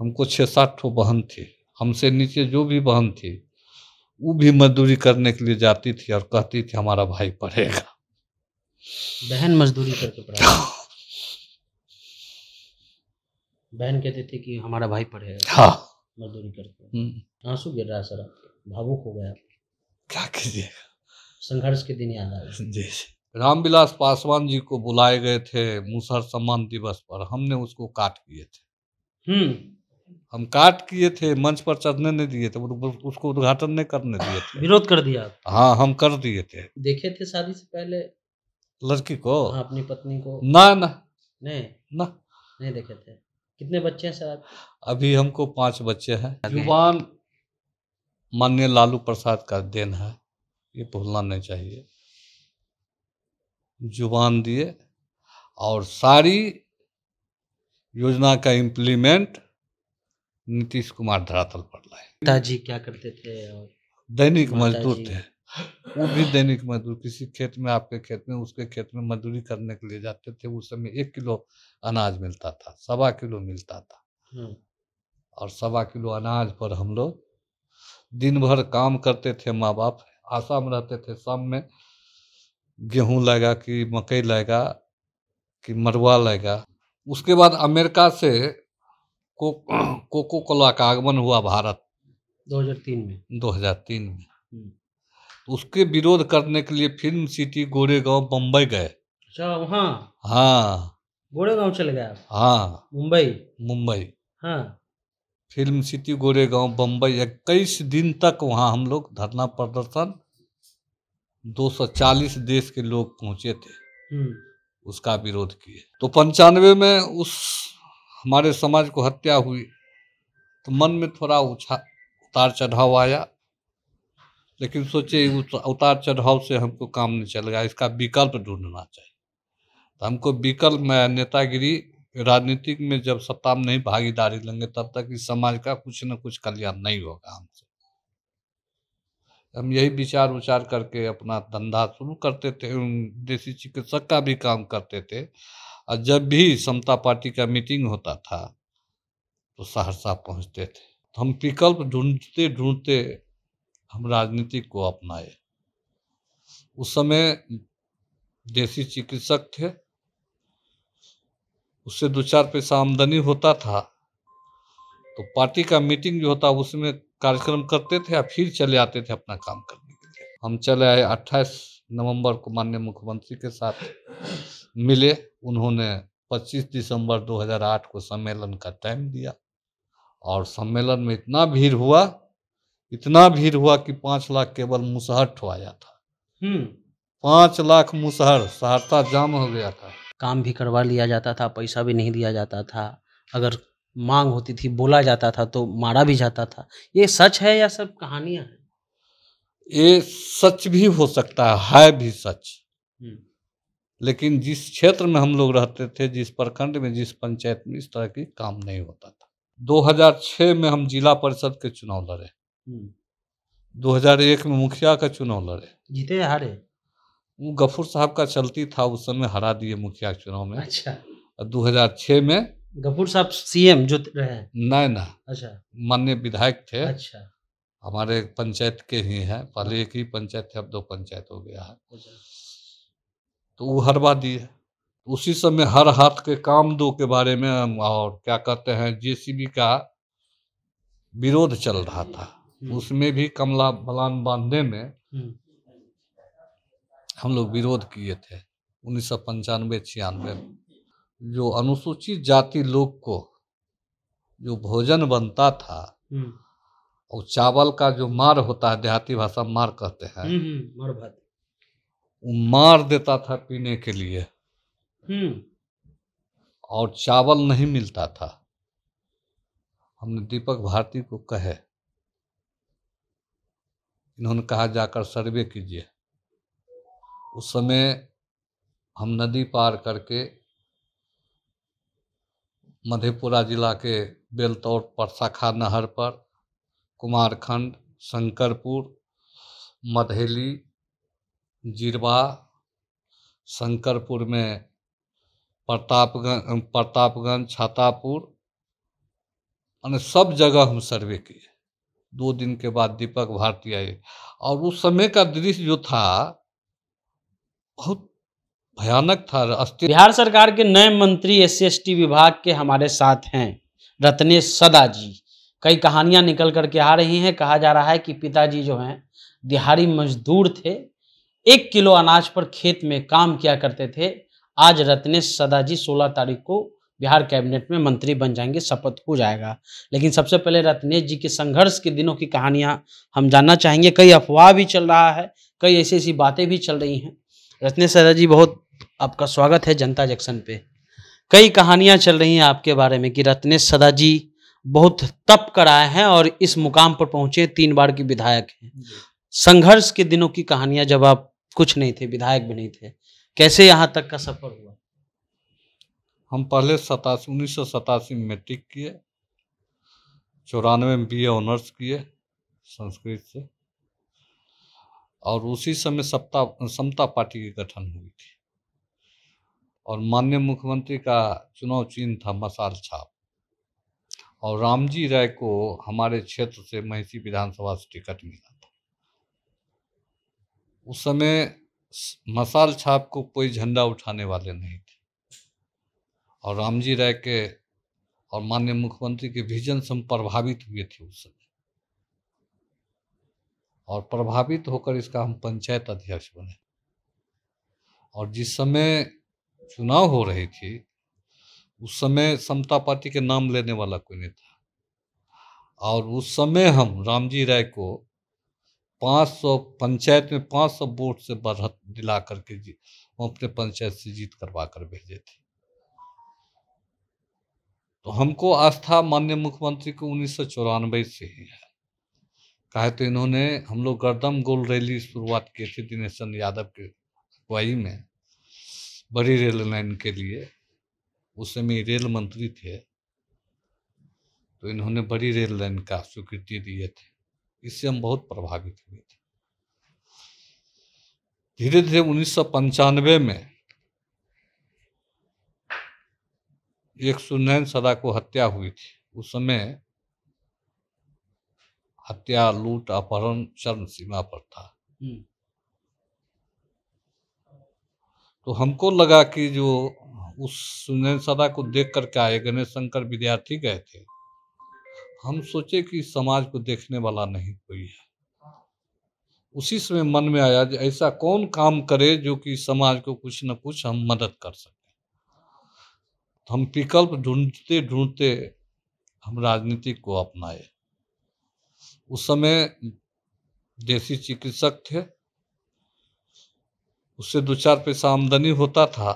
हमको छः सात ठो बहन थी हमसे नीचे जो भी बहन थी वो भी मजदूरी करने के लिए जाती थी और कहती थी हमारा भाई पढ़ेगा बहन मजदूरी करके पढ़ा बहन कहती थी कि हमारा भाई पढ़ेगा हाँ मजदूरी करके हम्म। आंसू गिर रहा सर भावुक हो गया क्या कीजिएगा संघर्ष के दिन याद आया जी रामविलास पासवान जी को बुलाए गए थे मुसहर सम्मान दिवस पर हमने उसको काट दिए थे हम्म हम काट किए थे मंच पर चढ़ने नहीं दिए थे तो उसको उद्घाटन नहीं करने दिए थे विरोध कर दिया हाँ हम कर दिए थे देखे थे शादी से पहले लड़की को हाँ, अपनी पत्नी को ना ना नहीं ना नहीं देखे थे कितने बच्चे हैं सर अभी हमको पांच बच्चे हैं युवान माननीय लालू प्रसाद का देन है ये भूलना नहीं चाहिए जुबान दिए और सारी योजना का इम्प्लीमेंट नीतीश कुमार धरातल पर लाए पिताजी क्या करते थे और दैनिक मजदूर थे वो भी दैनिक मजदूर किसी खेत में आपके खेत में उसके खेत में मजदूरी करने के लिए जाते थे उस समय एक किलो अनाज मिलता था सवा किलो मिलता था हम्म। और सवा किलो अनाज पर हम लोग दिन भर काम करते थे माँ बाप आशा में रहते थे शाम में गेहूं लगा कि मकई लगा कि मरुआ लगा उसके बाद अमेरिका से को को, को कोला का आगमन हुआ भारत 2003 में 2003 में हम्म। तो उसके विरोध करने के लिए फिल्म सिटी गोरेगांव बम्बई गए अच्छा वहाँ हाँ गोरेगांव चले गए हाँ मुंबई मुंबई हाँ फिल्म सिटी गोरेगांव बम्बई इक्कीस दिन तक वहाँ हम लोग धरना प्रदर्शन 240 देश के लोग पहुँचे थे हम्म। उसका विरोध किए तो पंचानवे में उस हमारे समाज को हत्या हुई तो मन में थोड़ा उछा उतार चढ़ाव आया लेकिन सोचे उतार चढ़ाव से हमको काम नहीं चलेगा इसका विकल्प ढूंढना चाहिए तो हमको विकल्प में नेतागिरी राजनीतिक में जब सत्ता में नहीं भागीदारी लेंगे तब तक इस समाज का कुछ न कुछ कल्याण नहीं होगा हमसे हम यही विचार उचार करके अपना धंधा शुरू करते थे देसी चिकित्सक का भी काम करते थे और जब भी समता पार्टी का मीटिंग होता था तो सहरसा पहुंचते थे तो हम विकल्प ढूंढते ढूंढते हम राजनीति को अपनाए उस समय देसी चिकित्सक थे उससे दो चार पैसा आमदनी होता था तो पार्टी का मीटिंग जो होता उसमें कार्यक्रम करते थे या फिर चले आते थे अपना काम करने के लिए हम चले आए 28 नवंबर को माननीय मुख्यमंत्री के साथ मिले उन्होंने 25 दिसंबर 2008 को सम्मेलन का टाइम दिया और सम्मेलन में इतना भीड़ हुआ इतना भीड़ हुआ कि पाँच लाख केवल मुसहर ठुआया था हम्म। पाँच लाख मुसहर सहरता जाम हो गया था काम भी करवा लिया जाता था पैसा भी नहीं दिया जाता था अगर मांग होती थी बोला जाता था तो मारा भी जाता था ये सच है या सब कहानियां हैं ये सच भी हो सकता है, है भी सच हम्म। लेकिन जिस क्षेत्र में हम लोग रहते थे जिस प्रखंड में जिस पंचायत में इस तरह की काम नहीं होता था 2006 में हम जिला परिषद के चुनाव लड़े 2001 हम्म। में मुखिया का चुनाव लड़े जीते हारे वो गफूर साहब का चलती था उस समय हरा दिए मुखिया चुनाव में अच्छा छ में गफूर साहब सीएम जो रहे नहीं ना अच्छा मान्य विधायक थे अच्छा हमारे पंचायत के ही है पहले एक ही पंचायत थे अब दो पंचायत हो गया है अच्छा। तो वो हरवा दिए तो उसी समय हर हाथ के काम दो के बारे में और क्या कहते हैं जेसीबी का विरोध चल रहा था हम्म। उसमें भी कमला बलान बांधने में हम्म। हम लोग विरोध किए थे उन्नीस सौ पंचानवे छियानवे में जो अनुसूचित जाति लोग को जो भोजन बनता था हम्म। और चावल का जो मार होता है देहाती भाषा मार कहते हैं मार भात मार देता था पीने के लिए हम्म। और चावल नहीं मिलता था हमने दीपक भारती को कहे इन्होंने कहा जाकर सर्वे कीजिए उस समय हम नदी पार करके मधेपुरा जिला के बेलतौर पर शाखा नहर पर कुमारखंड शंकरपुर मधेली जिरवा शंकरपुर में प्रतापगंज प्रतापगंज छातापुर अने सब जगह हम सर्वे किए दो दिन के बाद दीपक भारती आए और उस समय का दृश्य जो था बहुत भयानक था बिहार सरकार के नए मंत्री एस सी विभाग के हमारे साथ हैं रत्नेश सदा जी कई कहानियां निकल करके आ रही हैं कहा जा रहा है कि पिताजी जो हैं दिहाड़ी मजदूर थे एक किलो अनाज पर खेत में काम किया करते थे आज रत्नेश सदाजी सोलह तारीख को बिहार कैबिनेट में मंत्री बन जाएंगे शपथ हो जाएगा लेकिन सबसे पहले रत्नेश जी के संघर्ष के दिनों की कहानियां हम जानना चाहेंगे कई अफवाह भी चल रहा है कई ऐसी ऐसी बातें भी चल रही हैं रत्नेश सदा जी बहुत आपका स्वागत है जनता जंक्शन पे कई कहानियां चल रही हैं आपके बारे में कि रत्नेश सदा जी बहुत तप आए हैं और इस मुकाम पर पहुंचे तीन बार की विधायक हैं संघर्ष के दिनों की कहानियां जब आप कुछ नहीं थे विधायक भी नहीं थे कैसे यहाँ तक का सफर हुआ हम पहले सतासी उन्नीस सौ सतासी में मैट्रिक किए चौरानवे में बी ऑनर्स किए संस्कृत से और उसी समय सप्ता समता पार्टी की गठन हुई थी और माननीय मुख्यमंत्री का चुनाव चिन्ह था मसाल छाप और रामजी राय को हमारे क्षेत्र से महिषी विधानसभा से टिकट मिला उस समय मसाल छाप को कोई झंडा उठाने वाले नहीं थे और रामजी राय के और माननीय मुख्यमंत्री के विजन से हम प्रभावित हुए थे उस समय और प्रभावित होकर इसका हम पंचायत अध्यक्ष बने और जिस समय चुनाव हो रही थी उस समय समता पार्टी के नाम लेने वाला कोई नहीं था और उस समय हम रामजी राय को पाँच सौ पंचायत में पाँच सौ वोट से बढ़त दिला करके जी वो अपने पंचायत से जीत करवा कर भेजे थे तो हमको आस्था माननीय मुख्यमंत्री को उन्नीस सौ चौरानवे से ही है कहे तो इन्होंने हम लोग गर्दम गोल रैली शुरुआत किए थे दिनेश चंद यादव के अगुवाई में बड़ी रेल लाइन के लिए उस समय रेल मंत्री थे तो इन्होंने बड़ी रेल लाइन का स्वीकृति दिए थे इससे हम बहुत प्रभावित हुए थे धीरे धीरे उन्नीस में एक सुनैन सदा को हत्या हुई थी उस समय हत्या लूट अपहरण चरम सीमा पर था हम्म। तो हमको लगा कि जो उस सुनैन सदा को देख करके आए गणेश शंकर विद्यार्थी गए थे हम सोचे कि समाज को देखने वाला नहीं कोई है उसी समय मन में आया जो ऐसा कौन काम करे जो कि समाज को कुछ न कुछ हम मदद कर सकें तो हम विकल्प ढूंढते ढूंढते हम राजनीति को अपनाए उस समय देसी चिकित्सक थे उससे दो चार पैसा आमदनी होता था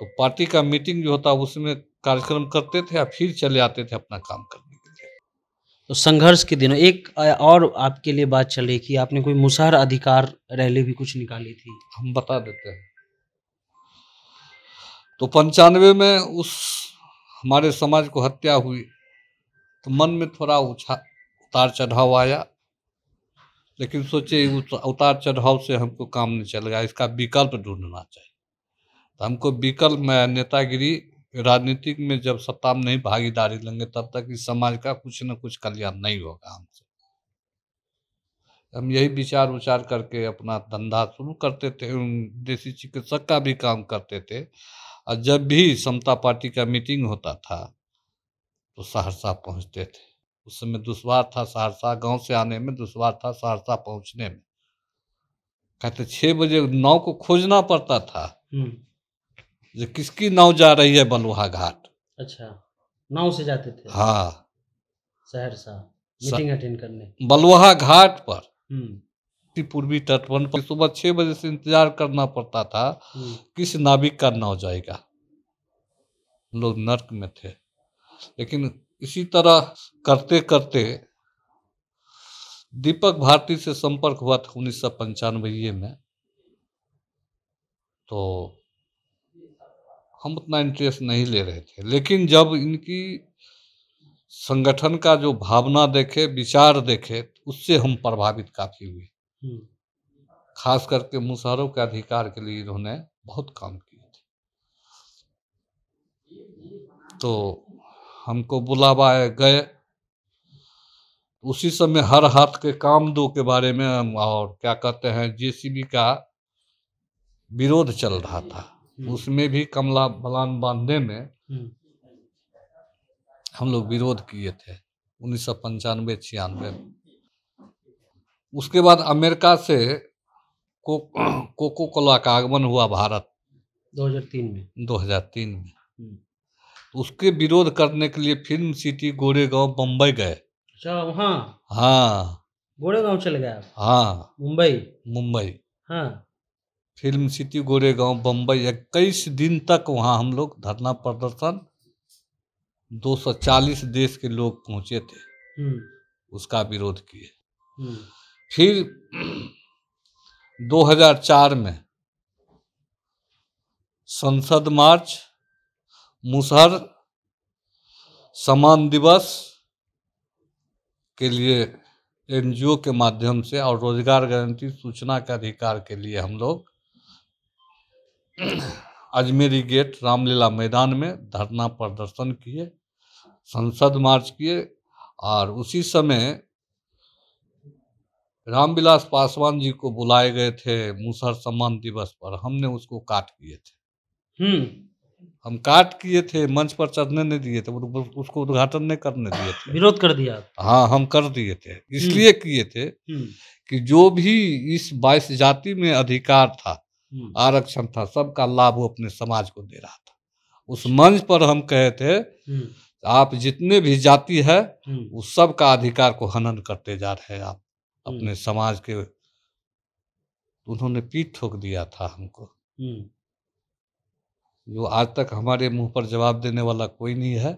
तो पार्टी का मीटिंग जो होता उसमें कार्यक्रम करते थे या फिर चले आते थे अपना काम करने के लिए तो संघर्ष के दिनों एक और आपके लिए बात चले कि आपने कोई मुसहर अधिकार रैली भी कुछ निकाली थी हम बता देते हैं तो पंचानवे में उस हमारे समाज को हत्या हुई तो मन में थोड़ा उछा उतार चढ़ाव आया लेकिन सोचे उतार चढ़ाव से हमको काम नहीं चलेगा इसका विकल्प ढूंढना चाहिए तो हमको विकल्प में नेतागिरी राजनीतिक में जब सत्ता में नहीं भागीदारी लेंगे तब तक इस समाज का कुछ न कुछ कल्याण नहीं होगा हमसे हम यही विचार उचार करके अपना धंधा शुरू करते थे देसी चिकित्सक का भी काम करते थे और जब भी समता पार्टी का मीटिंग होता था तो सहरसा पहुंचते थे उस समय दुश्वार था सहरसा गांव से आने में दुश्वार था सहरसा पहुंचने में कहते छः बजे नौ को खोजना पड़ता था हम्म। जो किसकी नाव जा रही है बलुहा घाट अच्छा नाव से जाते थे हाँ शहर मीटिंग अटेंड करने बलुहा घाट पर हम्म। पूर्वी तट पर सुबह छह बजे से इंतजार करना पड़ता था हम्म। किस नाविक का नाव जाएगा लोग नर्क में थे लेकिन इसी तरह करते करते दीपक भारती से संपर्क हुआ था उन्नीस सौ पंचानवे में तो हम उतना इंटरेस्ट नहीं ले रहे थे लेकिन जब इनकी संगठन का जो भावना देखे विचार देखे उससे हम प्रभावित काफ़ी हुए हम्म। खास करके मुसहरों के अधिकार के लिए इन्होंने बहुत काम किए थे तो हमको बुलावा गए उसी समय हर हाथ के काम दो के बारे में और क्या कहते हैं जेसीबी का विरोध चल रहा था हम्म। उसमें भी कमला बलान बांधने में हम्म। हम लोग विरोध किए थे उन्नीस सौ पंचानवे छियानवे उसके बाद अमेरिका से को को कोला का आगमन हुआ भारत 2003 में 2003 में हम्म। तो उसके विरोध करने के लिए फिल्म सिटी गोरेगांव बम्बई गए अच्छा वहाँ हाँ गोरेगांव चले गए हाँ मुंबई मुंबई हाँ फिल्म सिटी गोरेगांव बम्बई इक्कीस दिन तक वहाँ हम लोग धरना प्रदर्शन 240 देश के लोग पहुँचे थे हम्म। उसका विरोध किए हम्म। फिर 2004 में संसद मार्च मुसहर समान दिवस के लिए एनजीओ के माध्यम से और रोजगार गारंटी सूचना के अधिकार के लिए हम लोग अजमेरी गेट रामलीला मैदान में धरना प्रदर्शन किए संसद मार्च किए और उसी समय रामविलास पासवान जी को बुलाए गए थे मुसहर सम्मान दिवस पर हमने उसको काट किए थे हम्म। हम काट किए थे मंच पर चढ़ने नहीं दिए थे उसको उद्घाटन नहीं करने दिए थे विरोध कर दिया हाँ हम कर दिए थे हम्म। इसलिए किए थे हम्म। कि जो भी इस बाईस जाति में अधिकार था हम्म। आरक्षण था सबका लाभ वो अपने समाज को दे रहा था उस मंच पर हम कहे थे हम्म। आप जितने भी जाति है हम्म। उस सब का अधिकार को हनन करते जा रहे हैं आप अपने समाज के उन्होंने पीठ ठोक दिया था हमको जो आज तक हमारे मुंह पर जवाब देने वाला कोई नहीं है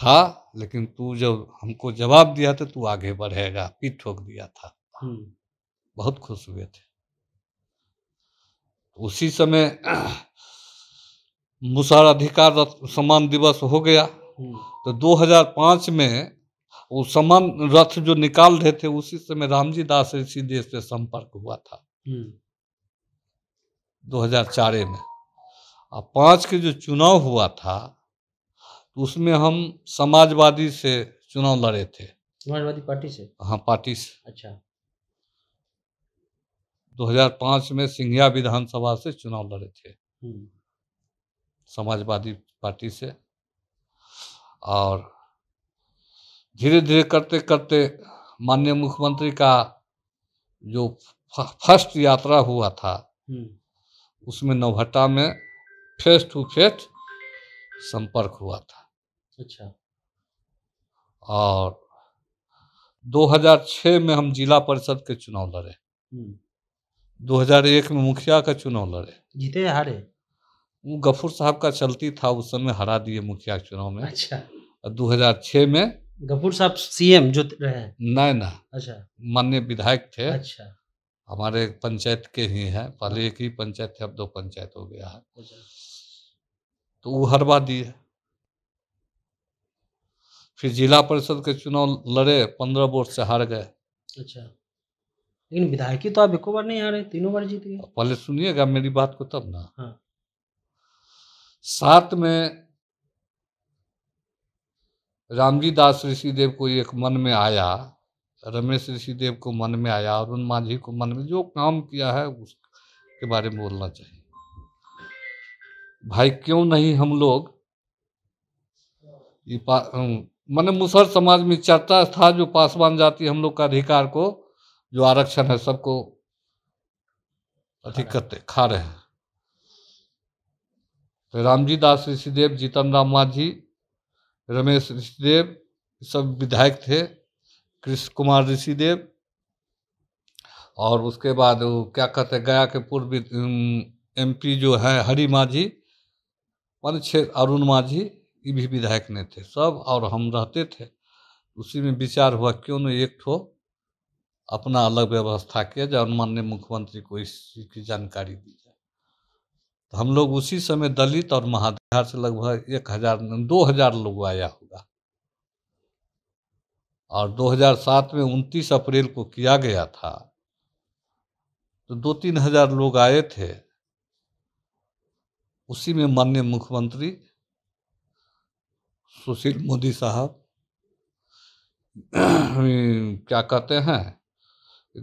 था लेकिन तू जब हमको जवाब दिया था तू आगे बढ़ेगा पीठ ठोक दिया था बहुत खुश हुए थे उसी समय मुसार अधिकार सम्मान दिवस हो गया हम्म। तो 2005 में वो समान रथ जो निकाल रहे थे उसी समय रामजी दास ऋषि देश से संपर्क हुआ था 2004 हम्म। में और पांच के जो चुनाव हुआ था तो उसमें हम समाजवादी से चुनाव लड़े थे समाजवादी पार्टी से हाँ पार्टी से अच्छा 2005 में सिंघिया विधानसभा से चुनाव लड़े थे हम्म। समाजवादी पार्टी से और धीरे धीरे करते करते माननीय मुख्यमंत्री का जो फर्स्ट यात्रा हुआ था हम्म। उसमें नवहट्टा में फेस टू फेस संपर्क हुआ था अच्छा और 2006 में हम जिला परिषद के चुनाव लड़े हम्म। 2001 में मुखिया का चुनाव लड़े जीते हारे वो गफूर साहब का चलती था उस समय हरा दिए मुखिया के चुनाव में अच्छा और 2006 में गफूर साहब सीएम जो रहे नहीं ना अच्छा मान्य विधायक थे अच्छा हमारे पंचायत के ही है पहले हाँ। एक ही पंचायत थे अब दो पंचायत हो गया है अच्छा। तो वो हरवा दिए फिर जिला परिषद के चुनाव लड़े पंद्रह वोट से हार गए अच्छा लेकिन विधायकी तो आप एक बार नहीं आ रहे तीनों बार जीत गए पहले सुनिएगा मेरी बात को तब ना हाँ। साथ में रामजी दास ऋषिदेव को एक मन में आया रमेश ऋषिदेव को मन में आया अरुण मांझी को मन में जो काम किया है उसके बारे में बोलना चाहिए भाई क्यों नहीं हम लोग मन मुसर समाज में चर्चा था जो पासवान जाति हम लोग का अधिकार को जो आरक्षण है सबको अधिक करते खा रहे हैं तो रामजी दास ऋषिदेव जीतन राम मांझी रमेश ऋषिदेव सब विधायक थे कृष्ण कुमार ऋषिदेव और उसके बाद वो क्या कहते हैं गया के पूर्व एमपी जो है हरि मांझी वन छेद अरुण मांझी ये भी विधायक ने थे सब और हम रहते थे उसी में विचार हुआ क्यों न एक ठो अपना अलग व्यवस्था किया जाए और माननीय मुख्यमंत्री को इस चीज़ की जानकारी दी जाए तो हम लोग उसी समय दलित और महाधार से लगभग एक हजार दो हजार लोग आया होगा और 2007 में 29 अप्रैल को किया गया था तो दो तीन हजार लोग आए थे उसी में माननीय मुख्यमंत्री सुशील मोदी साहब क्या कहते हैं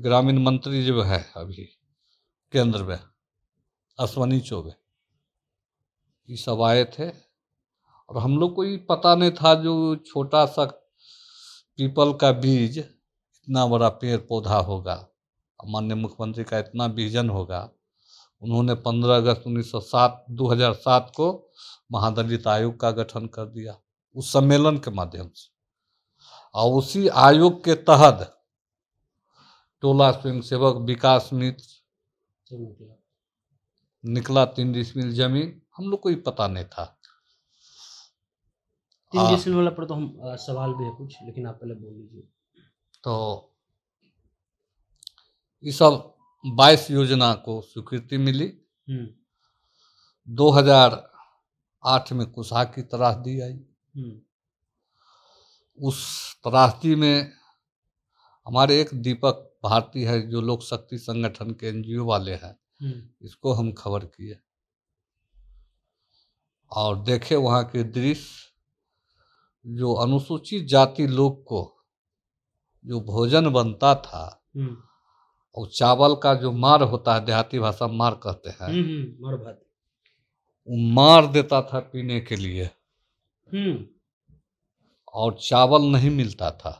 ग्रामीण मंत्री जो है अभी केंद्र में अश्वनी चौबे ये सब आए थे और हम लोग को ये पता नहीं था जो छोटा सा पीपल का बीज इतना बड़ा पेड़ पौधा होगा माननीय मुख्यमंत्री का इतना विजन होगा उन्होंने 15 अगस्त 1907 2007 को महादलित आयोग का गठन कर दिया उस सम्मेलन के माध्यम से और उसी आयोग के तहत टोला स्वयं सेवक विकास मित्र निकला तीन डिसमिल जमीन हम लोग को ही पता नहीं था तीन हाँ। डिसमिल वाला पर तो हम आ, सवाल भी है कुछ लेकिन आप पहले बोल लीजिए तो ये सब बाईस योजना को स्वीकृति मिली हम्म। दो हजार आठ में कुशा की तरह दी आई हम्म। उस त्रासदी में हमारे एक दीपक भारतीय है जो लोक शक्ति संगठन के एनजीओ वाले हैं हम्म। इसको हम खबर किए और देखे वहाँ के दृश्य जो अनुसूचित जाति लोग को जो भोजन बनता था हम्म। और चावल का जो मार होता है देहाती भाषा मार कहते हैं हम्म, मार वो मार देता था पीने के लिए और चावल नहीं मिलता था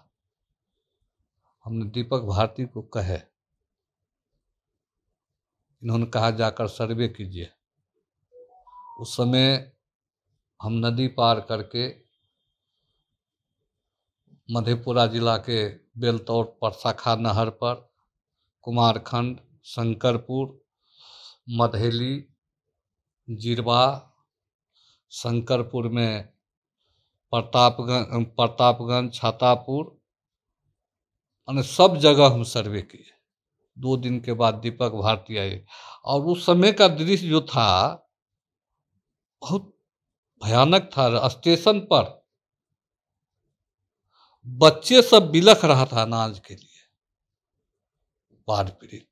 हमने दीपक भारती को कहे इन्होंने कहा जाकर सर्वे कीजिए उस समय हम नदी पार करके मधेपुरा जिला के बेलतौट पर शाखा नहर पर कुमारखंड शंकरपुर मधेली जीरवा शंकरपुर में प्रतापगंज प्रतापगंज छातापुर मैंने सब जगह हम सर्वे किए दो दिन के बाद दीपक भारती आए और उस समय का दृश्य जो था बहुत भयानक था स्टेशन पर बच्चे सब बिलख रहा था अनाज के लिए बाढ़ पीड़ित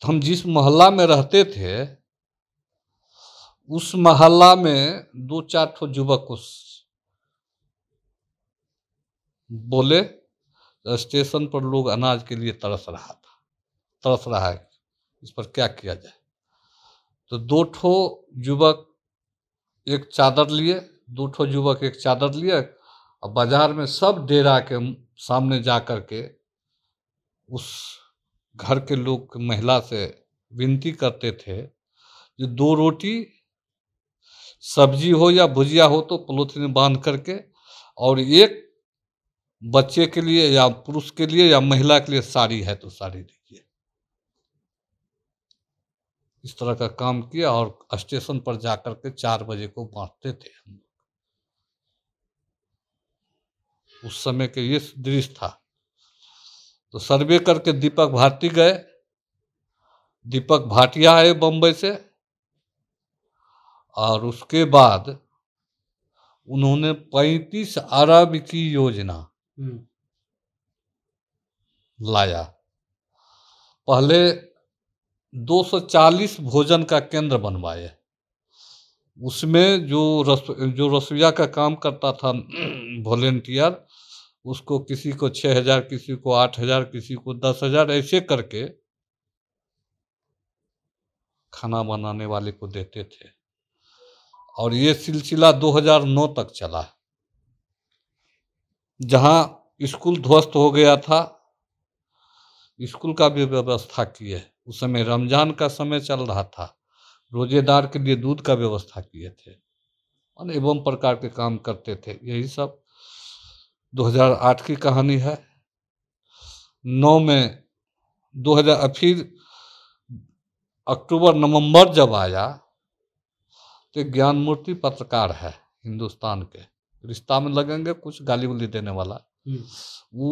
तो हम जिस मोहल्ला में रहते थे उस मोहल्ला में दो चार ठो युवक उस बोले तो स्टेशन पर लोग अनाज के लिए तरस रहा था तरस रहा है इस पर क्या किया जाए तो दो ठो युवक एक चादर लिए दो ठो युवक एक चादर लिए और बाजार में सब डेरा के सामने जा कर के उस घर के लोग महिला से विनती करते थे जो दो रोटी सब्जी हो या भुजिया हो तो पोलोथिन बांध करके और एक बच्चे के लिए या पुरुष के लिए या महिला के लिए साड़ी है तो साड़ी लीजिए इस तरह का काम किया और स्टेशन पर जाकर के चार बजे को बांटते थे हम लोग उस समय के ये दृश्य था तो सर्वे करके दीपक भारती गए दीपक भाटिया आए बम्बई से और उसके बाद उन्होंने पैंतीस अरब की योजना हम्म। लाया पहले 240 भोजन का केंद्र बनवाए उसमें जो रस जो रसोईया का काम करता था वॉलेंटियर उसको किसी को छः हजार किसी को आठ हजार किसी को दस हजार ऐसे करके खाना बनाने वाले को देते थे और ये सिलसिला 2009 तक चला जहाँ स्कूल ध्वस्त हो गया था स्कूल का भी व्यवस्था किए उस समय रमजान का समय चल रहा था रोजेदार के लिए दूध का व्यवस्था किए थे एवं प्रकार के काम करते थे यही सब 2008 की कहानी है नौ में 2000 फिर अक्टूबर नवंबर जब आया तो ज्ञान मूर्ति पत्रकार है हिंदुस्तान के रिश्ता में लगेंगे कुछ गाली उली देने वाला हम्म। वो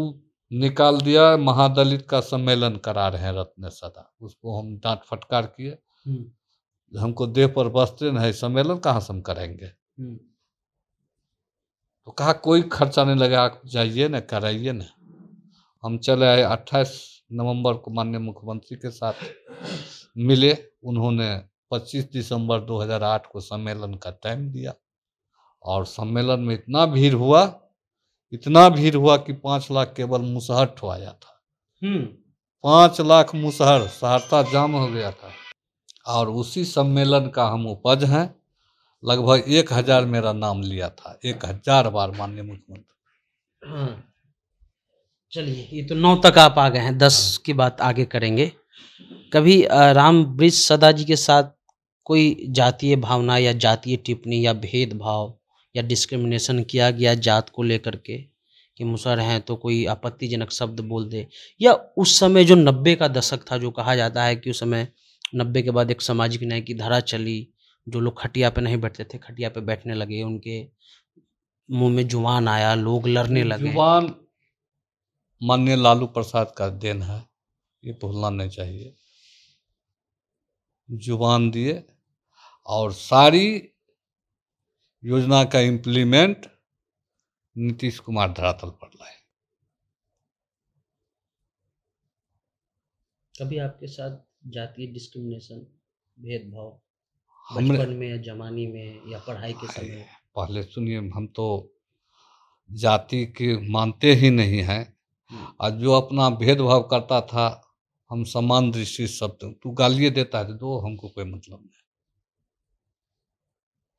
निकाल दिया महादलित का सम्मेलन करा रहे हैं रत्न सदा उसको हम डांट फटकार किए हम्म। हमको देह पर बसते नहीं सम्मेलन कहाँ से हम करेंगे हम्म। तो कहा कोई खर्चा नहीं लगा आप जाइए ना कराइए ना हम चले आए अट्ठाईस नवंबर को माननीय मुख्यमंत्री के साथ मिले उन्होंने 25 दिसंबर 2008 को सम्मेलन का टाइम दिया और सम्मेलन में इतना भीड़ हुआ इतना भीड़ हुआ कि पांच लाख केवल मुसहर ठोआया था हम्म। पांच लाख मुसहर सहरसा जाम हो गया था और उसी सम्मेलन का हम उपज हैं लगभग एक हजार मेरा नाम लिया था एक हजार बार माननीय मुख्यमंत्री हाँ। चलिए ये तो नौ तक आप आ गए हैं दस हाँ। की बात आगे करेंगे कभी राम ब्रिज सदा जी के साथ कोई जातीय भावना या जातीय टिप्पणी या भेदभाव या डिस्क्रिमिनेशन किया गया जात को लेकर के कि मुसर हैं तो कोई आपत्तिजनक शब्द बोल दे या उस समय जो नब्बे का दशक था जो कहा जाता है कि उस समय नब्बे के बाद एक सामाजिक न्याय की धारा चली जो लोग खटिया पे नहीं बैठते थे खटिया पे बैठने लगे उनके मुंह में जुबान आया लोग लड़ने लगे जुबान माननीय लालू प्रसाद का देन है ये भूलना नहीं चाहिए जुबान दिए और सारी योजना का इम्प्लीमेंट नीतीश कुमार धरातल पर लाए कभी आपके साथ जातीय डिस्क्रिमिनेशन भेदभाव बचपन में जमानी में या पढ़ाई के समय पहले सुनिए हम तो जाति के मानते ही नहीं हैं और हम्म। जो अपना भेदभाव करता था हम समान दृष्टि सब तो- तू गालिए देता है तो दो हमको कोई मतलब नहीं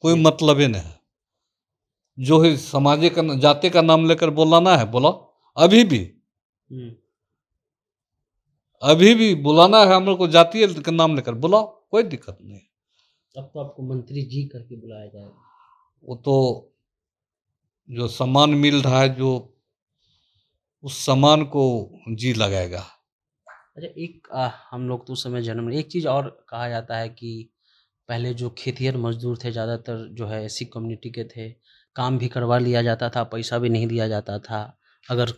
कोई मतलब ही नहीं जो है समाजे का जाति का नाम लेकर बुलाना है बोला अभी भी हम्म। अभी भी बुलाना है हम लोग को जातीय का नाम लेकर बुलाओ कोई दिक्कत नहीं अब तो आपको मंत्री जी करके बुलाया जाएगा वो तो जो सम्मान मिल रहा है जो उस सम्मान को जी लगाएगा अच्छा एक आ, हम लोग तो उस समय जन्म एक चीज़ और कहा जाता है कि पहले जो खेतिहर मजदूर थे ज़्यादातर जो है ऐसी कम्युनिटी के थे काम भी करवा लिया जाता था पैसा भी नहीं दिया जाता था अगर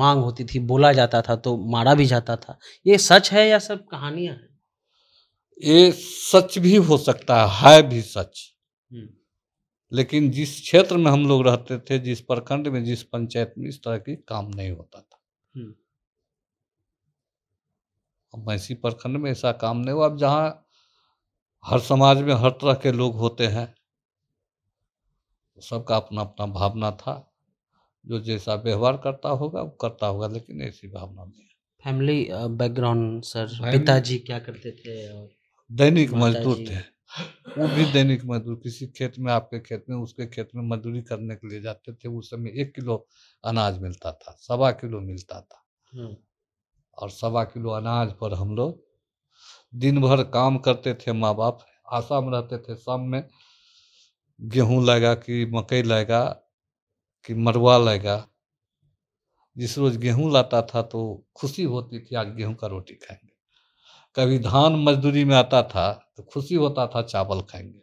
मांग होती थी बोला जाता था तो मारा भी जाता था ये सच है या सब कहानियां हैं ये सच भी हो सकता है, है भी सच हम्म। लेकिन जिस क्षेत्र में हम लोग रहते थे जिस प्रखंड में जिस पंचायत में इस तरह की काम नहीं होता था अब हम्म। प्रखंड में ऐसा काम नहीं हुआ अब जहाँ हर समाज में हर तरह के लोग होते हैं सबका अपना अपना भावना था जो जैसा व्यवहार करता होगा वो करता होगा लेकिन ऐसी भावना नहीं फैमिली बैकग्राउंड सर पिताजी क्या करते थे और दैनिक मजदूर थे वो भी दैनिक मजदूर किसी खेत में आपके खेत में उसके खेत में मजदूरी करने के लिए जाते थे उस समय एक किलो अनाज मिलता था सवा किलो मिलता था हम्म। और सवा किलो अनाज पर हम लोग दिन भर काम करते थे माँ बाप आसाम रहते थे शाम में गेहूँ लाएगा कि मकई लाएगा कि मरुआ लाएगा जिस रोज गेहूँ लाता था तो खुशी होती थी आज गेहूँ का रोटी खाएंगे कभी धान मजदूरी में आता था तो खुशी होता था चावल खाएंगे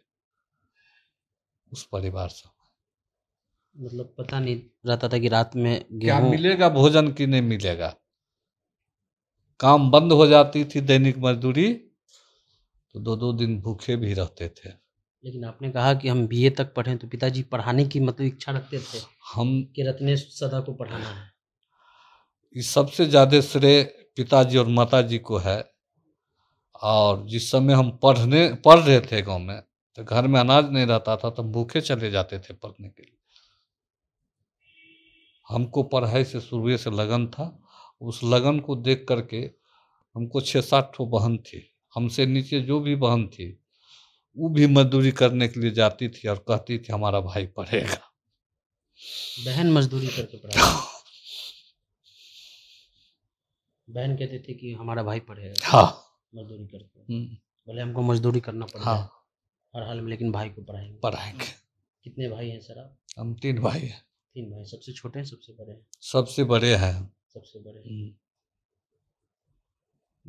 उस परिवार से मतलब पता नहीं रहता था कि रात में क्या मिलेगा भोजन की नहीं मिलेगा काम बंद हो जाती थी दैनिक मजदूरी तो दो दो दिन भूखे भी रहते थे लेकिन आपने कहा कि हम बीए तक पढ़े तो पिताजी पढ़ाने की मतलब इच्छा रखते थे हम कि रत्नेश सदा को पढ़ाना है ये सबसे ज़्यादा श्रेय पिताजी और माताजी को है और जिस समय हम पढ़ने पढ़ रहे थे गांव में तो घर में अनाज नहीं रहता था तो हम भूखे चले जाते थे पढ़ने के लिए हमको पढ़ाई से शुरू से लगन था उस लगन को देख करके हमको छः सात ठो बहन थी हमसे नीचे जो भी बहन थी वो भी मजदूरी करने के लिए जाती थी और कहती थी हमारा भाई पढ़ेगा बहन मजदूरी करके पढ़ा बहन कहती थी कि हमारा भाई पढ़ेगा हाँ मजदूरी करके बोले हम्म। हमको मजदूरी करना पड़ेगा हाँ हर हाल में लेकिन भाई को पढ़ाएंगे पढ़ाएंगे कितने भाई हैं सर आप हम तीन भाई हैं तीन भाई सबसे छोटे हैं सबसे बड़े हैं सबसे बड़े हैं सबसे बड़े हम्म।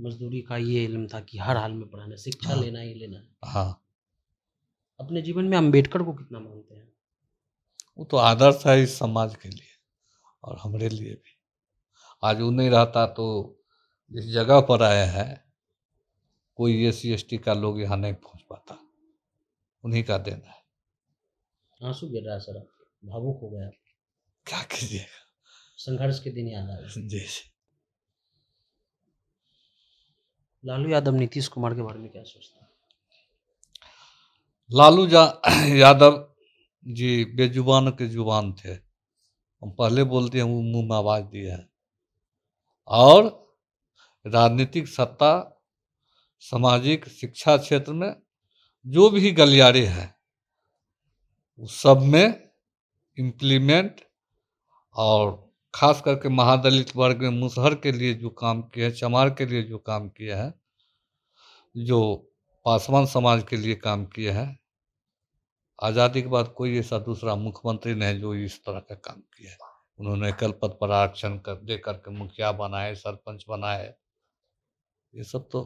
मजदूरी का ये इलम था कि हर हाल में पढ़ाना शिक्षा हाँ। लेना ही लेना है हाँ अपने जीवन में अम्बेडकर को कितना मानते हैं वो तो आदर्श है इस समाज के लिए और हमारे लिए भी आज वो नहीं रहता तो जिस जगह पर आया है कोई ए सी एस टी का लोग यहाँ नहीं पहुँच पाता उन्हीं का देना है आंसू गिर रहा है सर भावुक हो गया क्या कीजिएगा संघर्ष के दिन याद आ लालू यादव नीतीश कुमार के बारे में क्या सोचता है लालू यादव जी बेजुबान के जुबान थे हम पहले बोलते हैं वो मुंह में आवाज दी है और राजनीतिक सत्ता सामाजिक शिक्षा क्षेत्र में जो भी गलियारे हैं उस सब में इम्प्लीमेंट और खास करके महादलित वर्ग में मुसहर के लिए जो काम किया है चमार के लिए जो काम किया है जो पासवान समाज के लिए काम किया है आज़ादी के बाद कोई ऐसा दूसरा मुख्यमंत्री नहीं जो इस तरह का काम किया है उन्होंने कल पद पर आरक्षण कर दे करके मुखिया बनाए सरपंच बनाए ये सब तो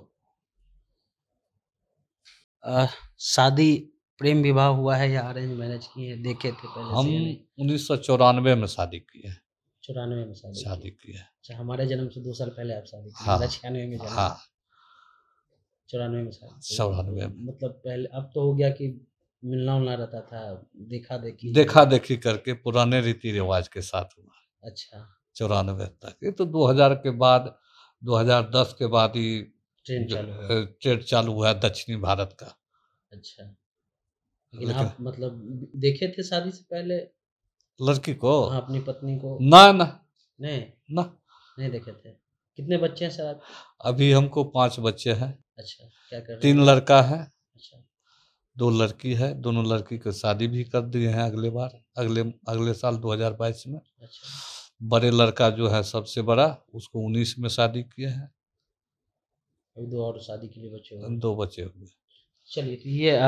शादी प्रेम विवाह हुआ है या अरेंज मैरिज की है देखे थे पहले हम उन्नीस सौ चौरानवे में शादी की है चौरानवे में शादी शादी किया अच्छा हमारे जन्म से दो साल पहले आप शादी हाँ छियानवे में हाँ चौरानवे में शादी चौरानवे मतलब पहले अब तो हो गया कि मिलना उलना रहता था देखा देखी देखा देखी करके पुराने रीति रिवाज के साथ हुआ अच्छा चौरानवे तक ये तो 2000 के बाद 2010 के बाद ही ट्रेड चालू चालू हुआ दक्षिणी भारत का अच्छा मतलब देखे थे शादी से पहले लड़की को हाँ, अपनी पत्नी को ना ना नहीं ना नहीं देखे थे कितने बच्चे हैं सर आप अभी हमको पांच बच्चे हैं अच्छा क्या कर तीन लड़का है अच्छा दो लड़की है दोनों लड़की को शादी भी कर दिए हैं अगले बार अगले अगले साल 2022 में अच्छा। बड़े लड़का जो है सबसे बड़ा उसको 19 में शादी किए हैं अभी दो और शादी के लिए बच्चे हुए दो बच्चे हुए चलिए तो ये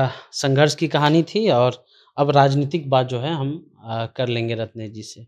संघर्ष की कहानी थी और अब राजनीतिक बात जो है हम कर लेंगे रत्नेश जी से